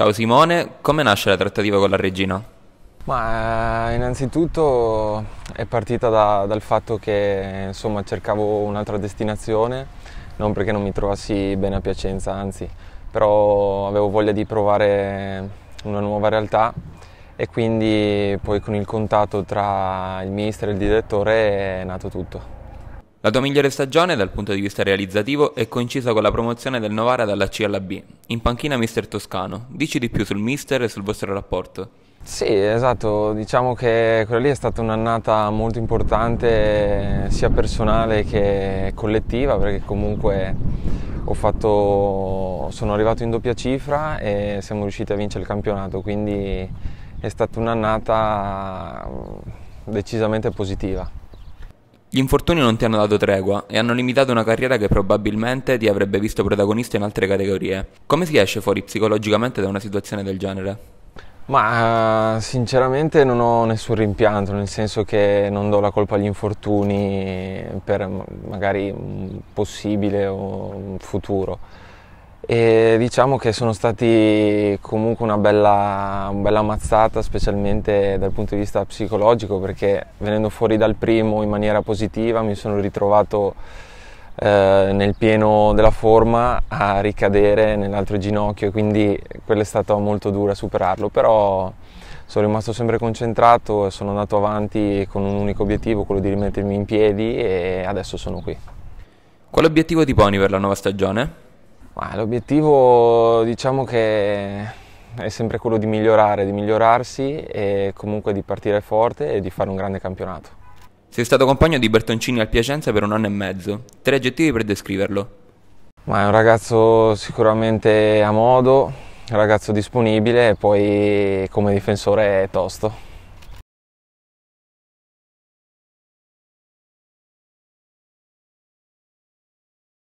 Ciao Simone, come nasce la trattativa con la regina? Ma eh, innanzitutto è partita da, dal fatto che insomma, cercavo un'altra destinazione, non perché non mi trovassi bene a Piacenza, anzi, però avevo voglia di provare una nuova realtà e quindi poi con il contatto tra il mister e il direttore è nato tutto. La tua migliore stagione dal punto di vista realizzativo è coincisa con la promozione del Novara dalla C alla B. In panchina mister Toscano, dici di più sul mister e sul vostro rapporto. Sì, esatto, diciamo che quella lì è stata un'annata molto importante sia personale che collettiva perché comunque fatto, sono arrivato in doppia cifra e siamo riusciti a vincere il campionato, quindi è stata un'annata mm, decisamente positiva. Gli infortuni non ti hanno dato tregua e hanno limitato una carriera che probabilmente ti avrebbe visto protagonista in altre categorie. Come si esce fuori psicologicamente da una situazione del genere? Ma sinceramente non ho nessun rimpianto, nel senso che non do la colpa agli infortuni per magari un possibile o un futuro e diciamo che sono stati comunque una bella, una bella ammazzata specialmente dal punto di vista psicologico perché venendo fuori dal primo in maniera positiva mi sono ritrovato eh, nel pieno della forma a ricadere nell'altro ginocchio quindi quella è stata molto dura superarlo però sono rimasto sempre concentrato e sono andato avanti con un unico obiettivo quello di rimettermi in piedi e adesso sono qui Qual è l'obiettivo di poni per la nuova stagione? L'obiettivo diciamo che è sempre quello di migliorare, di migliorarsi e comunque di partire forte e di fare un grande campionato. Sei stato compagno di Bertoncini al Piacenza per un anno e mezzo. Tre aggettivi per descriverlo. Ma è un ragazzo sicuramente a modo, un ragazzo disponibile e poi come difensore è tosto.